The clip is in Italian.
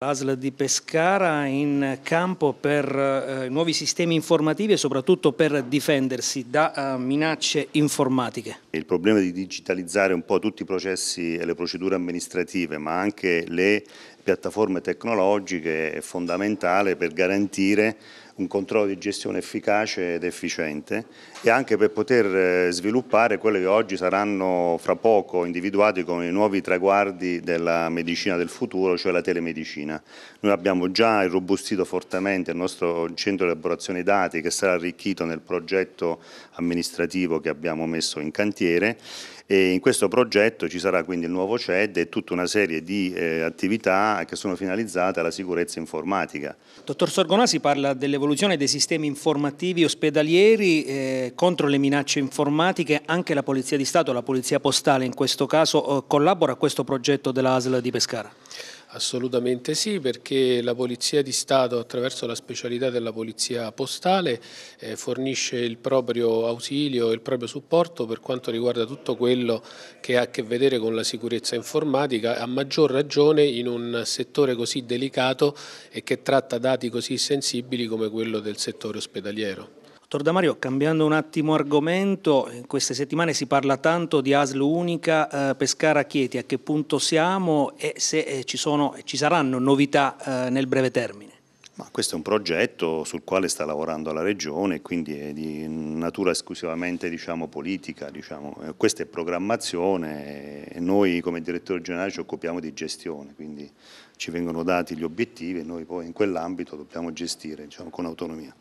L'ASL di Pescara in campo per eh, nuovi sistemi informativi e soprattutto per difendersi da eh, minacce informatiche. Il problema di digitalizzare un po' tutti i processi e le procedure amministrative ma anche le piattaforme tecnologiche è fondamentale per garantire un controllo di gestione efficace ed efficiente e anche per poter eh, sviluppare quelli che oggi saranno fra poco individuati come i nuovi traguardi della medicina del futuro, cioè la telemedicina. Noi abbiamo già irrobustito fortemente il nostro centro di elaborazione dati che sarà arricchito nel progetto amministrativo che abbiamo messo in cantiere e in questo progetto ci sarà quindi il nuovo CED e tutta una serie di eh, attività che sono finalizzate alla sicurezza informatica. Dottor Sorgonasi parla dell'evoluzione l'evoluzione dei sistemi informativi ospedalieri eh, contro le minacce informatiche, anche la Polizia di Stato, la Polizia Postale in questo caso, eh, collabora a questo progetto della ASL di Pescara? Assolutamente sì, perché la Polizia di Stato attraverso la specialità della Polizia Postale eh, fornisce il proprio ausilio e il proprio supporto per quanto riguarda tutto quello che ha a che vedere con la sicurezza informatica, a maggior ragione in un settore così delicato e che tratta dati così sensibili come quello del settore ospedaliero. Dottor Damario, cambiando un attimo argomento, in queste settimane si parla tanto di ASL unica eh, Pescara-Chieti, a che punto siamo e se eh, ci, sono, ci, saranno novità eh, nel breve termine? Ma questo è un progetto sul quale sta lavorando la Regione, quindi è di natura esclusivamente diciamo, politica, diciamo. Eh, questa è programmazione e eh, noi come direttore generale ci occupiamo di gestione, quindi ci vengono dati gli obiettivi e noi poi in quell'ambito dobbiamo gestire diciamo, con autonomia.